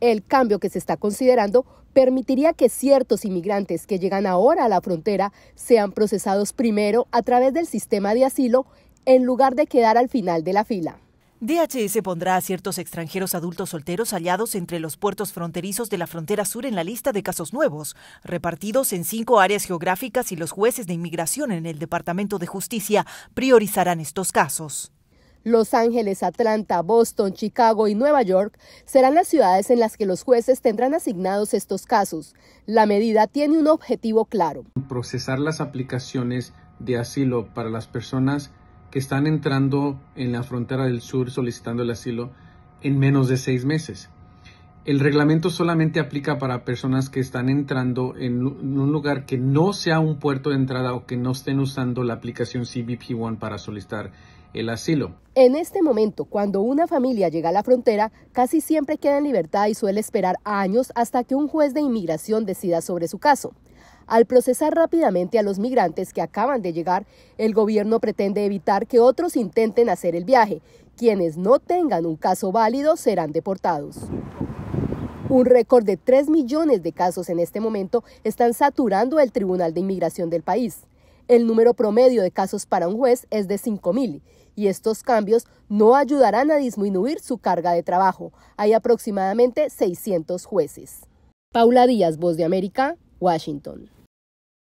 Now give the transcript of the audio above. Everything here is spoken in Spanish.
El cambio que se está considerando permitiría que ciertos inmigrantes que llegan ahora a la frontera sean procesados primero a través del sistema de asilo en lugar de quedar al final de la fila. DHS pondrá a ciertos extranjeros adultos solteros hallados entre los puertos fronterizos de la frontera sur en la lista de casos nuevos, repartidos en cinco áreas geográficas y los jueces de inmigración en el Departamento de Justicia priorizarán estos casos. Los Ángeles, Atlanta, Boston, Chicago y Nueva York serán las ciudades en las que los jueces tendrán asignados estos casos. La medida tiene un objetivo claro. Procesar las aplicaciones de asilo para las personas que están entrando en la frontera del sur solicitando el asilo en menos de seis meses el reglamento solamente aplica para personas que están entrando en un lugar que no sea un puerto de entrada o que no estén usando la aplicación CBP One para solicitar el asilo. En este momento, cuando una familia llega a la frontera, casi siempre queda en libertad y suele esperar años hasta que un juez de inmigración decida sobre su caso. Al procesar rápidamente a los migrantes que acaban de llegar, el gobierno pretende evitar que otros intenten hacer el viaje. Quienes no tengan un caso válido serán deportados. Un récord de 3 millones de casos en este momento están saturando el Tribunal de Inmigración del país. El número promedio de casos para un juez es de 5.000 y estos cambios no ayudarán a disminuir su carga de trabajo. Hay aproximadamente 600 jueces. Paula Díaz, Voz de América, Washington.